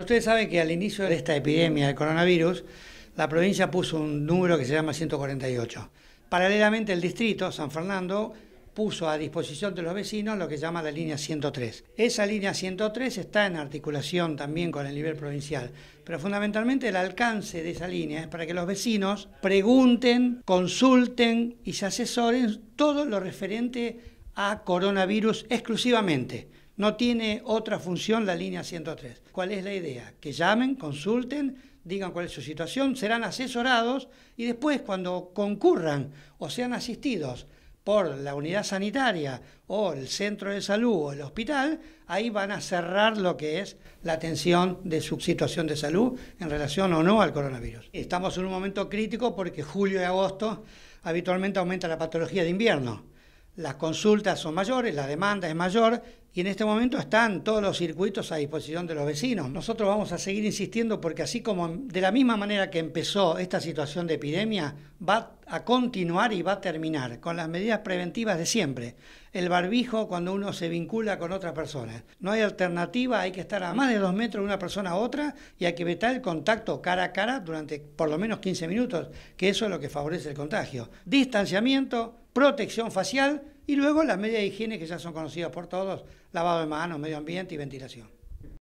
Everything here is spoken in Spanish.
Ustedes saben que al inicio de esta epidemia del coronavirus, la provincia puso un número que se llama 148. Paralelamente el distrito, San Fernando, puso a disposición de los vecinos lo que llama la línea 103. Esa línea 103 está en articulación también con el nivel provincial, pero fundamentalmente el alcance de esa línea es para que los vecinos pregunten, consulten y se asesoren todo lo referente a coronavirus exclusivamente. No tiene otra función la línea 103. ¿Cuál es la idea? Que llamen, consulten, digan cuál es su situación, serán asesorados y después cuando concurran o sean asistidos por la unidad sanitaria o el centro de salud o el hospital, ahí van a cerrar lo que es la atención de su situación de salud en relación o no al coronavirus. Estamos en un momento crítico porque julio y agosto habitualmente aumenta la patología de invierno. Las consultas son mayores, la demanda es mayor y en este momento están todos los circuitos a disposición de los vecinos. Nosotros vamos a seguir insistiendo porque así como de la misma manera que empezó esta situación de epidemia, va a continuar y va a terminar con las medidas preventivas de siempre. El barbijo cuando uno se vincula con otra persona. No hay alternativa, hay que estar a más de dos metros de una persona a otra y hay que evitar el contacto cara a cara durante por lo menos 15 minutos, que eso es lo que favorece el contagio. Distanciamiento, protección facial y luego las medidas de higiene que ya son conocidas por todos, lavado de manos, medio ambiente y ventilación.